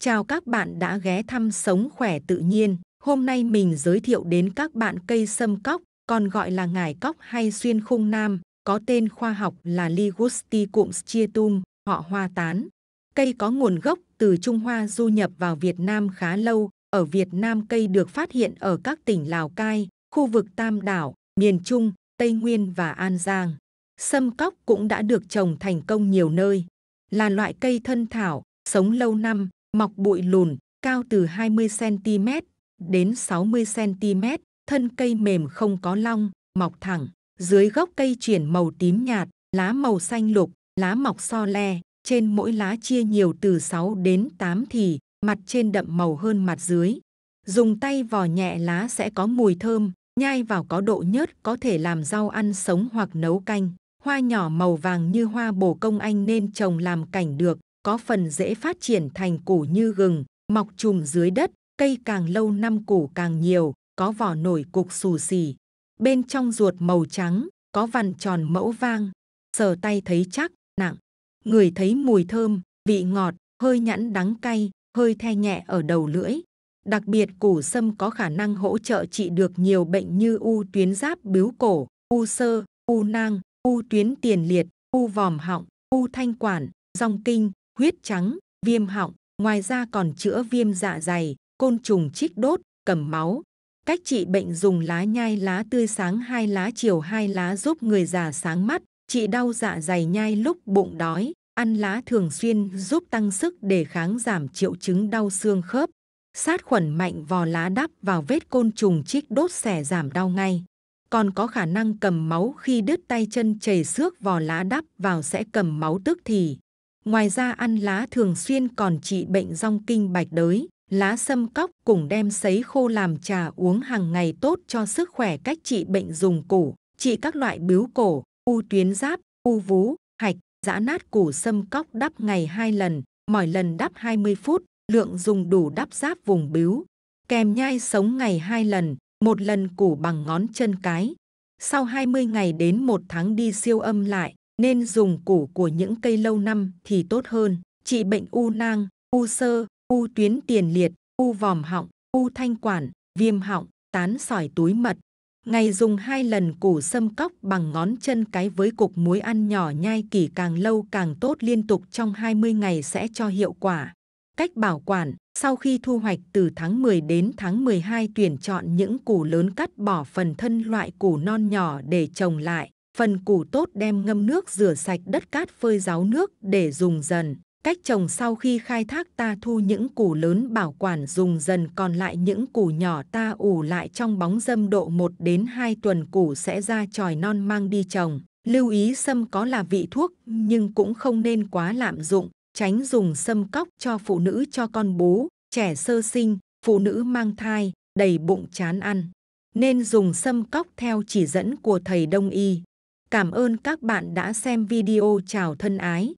Chào các bạn đã ghé thăm Sống Khỏe Tự Nhiên. Hôm nay mình giới thiệu đến các bạn cây sâm cóc, còn gọi là ngải cóc hay xuyên khung nam, có tên khoa học là Ligusticum chitum, họ hoa tán. Cây có nguồn gốc từ Trung Hoa du nhập vào Việt Nam khá lâu. Ở Việt Nam cây được phát hiện ở các tỉnh Lào Cai, khu vực Tam Đảo, miền Trung, Tây Nguyên và An Giang. Sâm cóc cũng đã được trồng thành công nhiều nơi. Là loại cây thân thảo, sống lâu năm, mọc bụi lùn, cao từ 20 cm đến 60 cm, thân cây mềm không có long, mọc thẳng, dưới gốc cây chuyển màu tím nhạt, lá màu xanh lục, lá mọc so le, trên mỗi lá chia nhiều từ 6 đến 8 thì, mặt trên đậm màu hơn mặt dưới. Dùng tay vò nhẹ lá sẽ có mùi thơm, nhai vào có độ nhớt có thể làm rau ăn sống hoặc nấu canh. Hoa nhỏ màu vàng như hoa bổ công anh nên trồng làm cảnh được có phần dễ phát triển thành củ như gừng, mọc trùm dưới đất, cây càng lâu năm củ càng nhiều, có vỏ nổi cục xù xì. Bên trong ruột màu trắng, có vằn tròn mẫu vang, sờ tay thấy chắc, nặng. Người thấy mùi thơm, vị ngọt, hơi nhẵn đắng cay, hơi the nhẹ ở đầu lưỡi. Đặc biệt củ sâm có khả năng hỗ trợ trị được nhiều bệnh như u tuyến giáp bướu cổ, u sơ, u nang, u tuyến tiền liệt, u vòm họng, u thanh quản, rong kinh, huyết trắng, viêm họng. Ngoài ra còn chữa viêm dạ dày, côn trùng chích đốt, cầm máu. Cách trị bệnh dùng lá nhai lá tươi sáng hai lá chiều hai lá giúp người già sáng mắt, trị đau dạ dày nhai lúc bụng đói. Ăn lá thường xuyên giúp tăng sức đề kháng giảm triệu chứng đau xương khớp. Sát khuẩn mạnh vò lá đắp vào vết côn trùng chích đốt xẻ giảm đau ngay còn có khả năng cầm máu khi đứt tay chân chảy xước vò lá đắp vào sẽ cầm máu tức thì. Ngoài ra ăn lá thường xuyên còn trị bệnh rong kinh bạch đới, lá sâm cóc cùng đem sấy khô làm trà uống hàng ngày tốt cho sức khỏe cách trị bệnh dùng củ, trị các loại bướu cổ, u tuyến giáp, u vú, hạch, giã nát củ sâm cóc đắp ngày 2 lần, mỗi lần đắp 20 phút, lượng dùng đủ đắp giáp vùng bướu. Kèm nhai sống ngày 2 lần, một lần củ bằng ngón chân cái. Sau 20 ngày đến một tháng đi siêu âm lại, nên dùng củ của những cây lâu năm thì tốt hơn. Trị bệnh u nang, u sơ, u tuyến tiền liệt, u vòm họng, u thanh quản, viêm họng, tán sỏi túi mật. Ngày dùng hai lần củ sâm cóc bằng ngón chân cái với cục muối ăn nhỏ nhai kỳ càng lâu càng tốt liên tục trong 20 ngày sẽ cho hiệu quả. Cách bảo quản, sau khi thu hoạch từ tháng 10 đến tháng 12 tuyển chọn những củ lớn cắt bỏ phần thân loại củ non nhỏ để trồng lại phần củ tốt đem ngâm nước rửa sạch đất cát phơi ráo nước để dùng dần. Cách trồng sau khi khai thác ta thu những củ lớn bảo quản dùng dần còn lại những củ nhỏ ta ủ lại trong bóng dâm độ 1 đến 2 tuần củ sẽ ra tròi non mang đi trồng. Lưu ý sâm có là vị thuốc nhưng cũng không nên quá lạm dụng, tránh dùng sâm cóc cho phụ nữ cho con bú, trẻ sơ sinh, phụ nữ mang thai, đầy bụng chán ăn. Nên dùng sâm cóc theo chỉ dẫn của thầy Đông Y. Cảm ơn các bạn đã xem video chào thân ái.